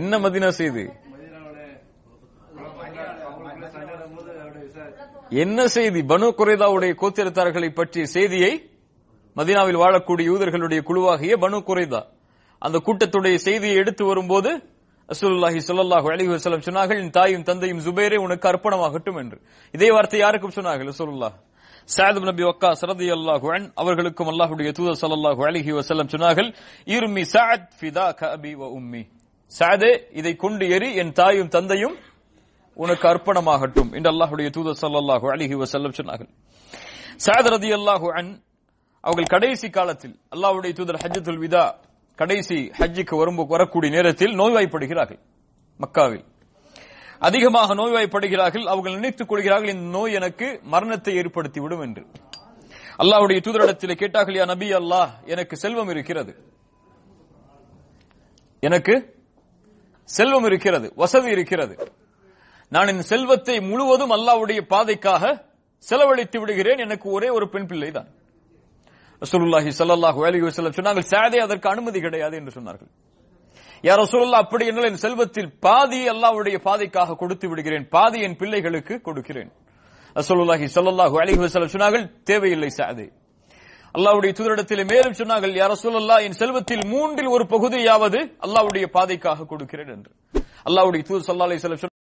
என்ன மதினா செய்தி என்ன செய்தி பனு குறைதாவுடைய கோத்திரத்தார்களை பற்றிய செய்தியை மதினாவில் வாழக்கூடிய யூதர்களுடைய குழுவாகிய பனு குறைதா அந்த கூட்டத்துடைய செய்தியை எடுத்து வரும்போது அசுல்லாஹி சொல்லல்லாஹு அலிஹி வசலம் சொன்னார்கள் தாயும் தந்தையும் ஜுபேரே உனக்கு அர்ப்பணமாகட்டும் என்று இதே வார்த்தை யாருக்கும் சொன்னார்கள் அசுல்லா சாது நபி வக்காஸ் ரதி அல்லாஹு அன் அவர்களுக்கும் அல்லாஹுடைய தூதர் சல்லாஹு அலிஹி வசல்லம் சொன்னார்கள் இருமி சாத் ஃபிதா வ சாதே இதை கொண்டு எரி என் தாயும் தந்தையும் உனக்கு அர்ப்பணமாகட்டும் என்று அல்லாஹுடைய தூதர் சல்லாஹு அலிஹி வசல்லம் சொன்னார்கள் சாத் ரதி அல்லாஹு அன் அவர்கள் கடைசி காலத்தில் அல்லாஹுடைய தூதர் ஹஜ்ஜத்துல் விதா கடைசி ஹஜ்ஜிக்கு வரும்போது வரக்கூடிய நேரத்தில் நோய்வாய்ப்படுகிறார்கள் மக்காவில் அதிகமாக நோய்வாய்ப்படுகிறார்கள் அவர்கள் நினைத்துக் கொள்கிறார்கள் இந்த நோய் எனக்கு மரணத்தை ஏற்படுத்தி விடும் என்று அல்லாவுடைய தூதரிடத்தில் கேட்டார்கள் யா நபி அல்லாஹ் எனக்கு செல்வம் இருக்கிறது எனக்கு செல்வம் இருக்கிறது வசதி இருக்கிறது நான் என் செல்வத்தை முழுவதும் அல்லாவுடைய பாதைக்காக செலவழித்து விடுகிறேன் எனக்கு ஒரே ஒரு பெண் பிள்ளை தான் ரசூலுல்லாஹி சல்லாஹூ அலி சேதை அதற்கு அனுமதி கிடையாது என்று சொன்னார்கள் யார் ரசூல்லா அப்படி என்னால் என் செல்வத்தில் பாதி அல்லாவுடைய பாதைக்காக கொடுத்து விடுகிறேன் பாதி என் பிள்ளைகளுக்கு கொடுக்கிறேன் ரசூலுல்லாஹி சல்லாஹு அலிஹி வசலம் சொன்னார்கள் தேவையில்லை சாது அல்லாவுடைய தூதரிடத்தில் மேலும் சொன்னார்கள் யார் ரசூலல்லா என் செல்வத்தில் மூன்றில் ஒரு பகுதியாவது அல்லாவுடைய பாதைக்காக கொடுக்கிறேன் என்று அல்லாவுடைய தூது சல்லா அலி